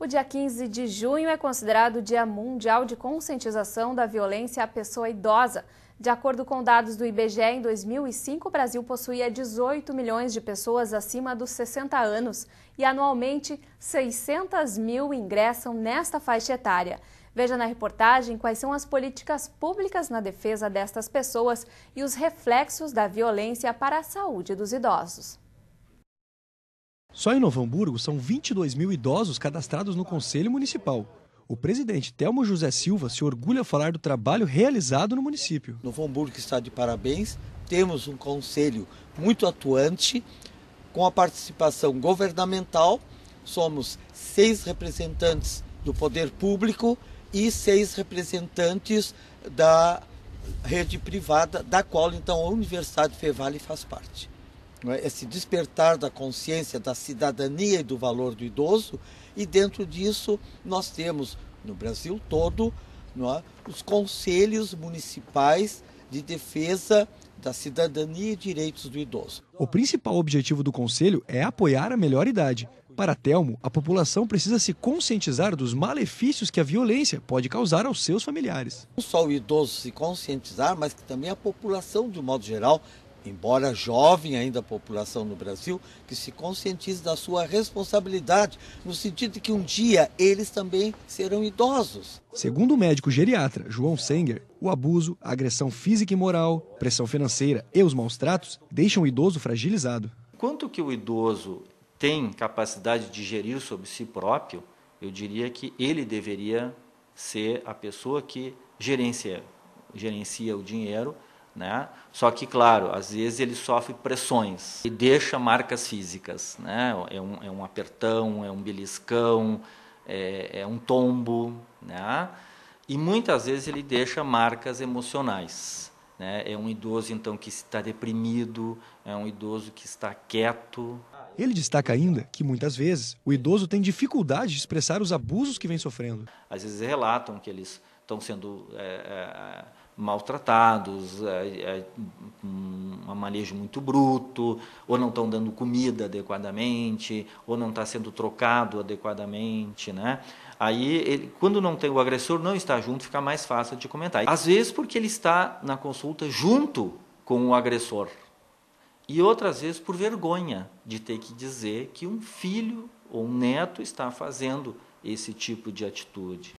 O dia 15 de junho é considerado o Dia Mundial de Conscientização da Violência à Pessoa Idosa. De acordo com dados do IBGE, em 2005 o Brasil possuía 18 milhões de pessoas acima dos 60 anos e anualmente 600 mil ingressam nesta faixa etária. Veja na reportagem quais são as políticas públicas na defesa destas pessoas e os reflexos da violência para a saúde dos idosos. Só em Novo Hamburgo são 22 mil idosos cadastrados no Conselho Municipal. O presidente Telmo José Silva se orgulha falar do trabalho realizado no município. Novo Hamburgo está de parabéns. Temos um conselho muito atuante, com a participação governamental. Somos seis representantes do poder público e seis representantes da rede privada, da qual então a Universidade Fevale faz parte é? esse despertar da consciência, da cidadania e do valor do idoso, e dentro disso nós temos no Brasil todo é? os conselhos municipais de defesa da cidadania e direitos do idoso. O principal objetivo do conselho é apoiar a melhor idade. Para Telmo, a população precisa se conscientizar dos malefícios que a violência pode causar aos seus familiares. Não só o idoso se conscientizar, mas que também a população, de um modo geral, embora jovem ainda a população no Brasil, que se conscientize da sua responsabilidade, no sentido de que um dia eles também serão idosos. Segundo o médico geriatra João Senger, o abuso, a agressão física e moral, pressão financeira e os maus tratos deixam o idoso fragilizado. Quanto que o idoso tem capacidade de gerir sobre si próprio, eu diria que ele deveria ser a pessoa que gerencia, gerencia o dinheiro né? Só que, claro, às vezes ele sofre pressões e deixa marcas físicas, né? É um, é um apertão, é um beliscão, é, é um tombo, né? E muitas vezes ele deixa marcas emocionais. Né? É um idoso, então, que está deprimido, é um idoso que está quieto. Ele destaca ainda que muitas vezes o idoso tem dificuldade de expressar os abusos que vem sofrendo. Às vezes relatam que eles estão sendo é, é, maltratados, é, é, um manejo muito bruto, ou não estão dando comida adequadamente, ou não está sendo trocado adequadamente, né? Aí, ele, quando não tem o agressor, não está junto, fica mais fácil de comentar. Às vezes porque ele está na consulta junto com o agressor, e outras vezes por vergonha de ter que dizer que um filho ou um neto está fazendo esse tipo de atitude.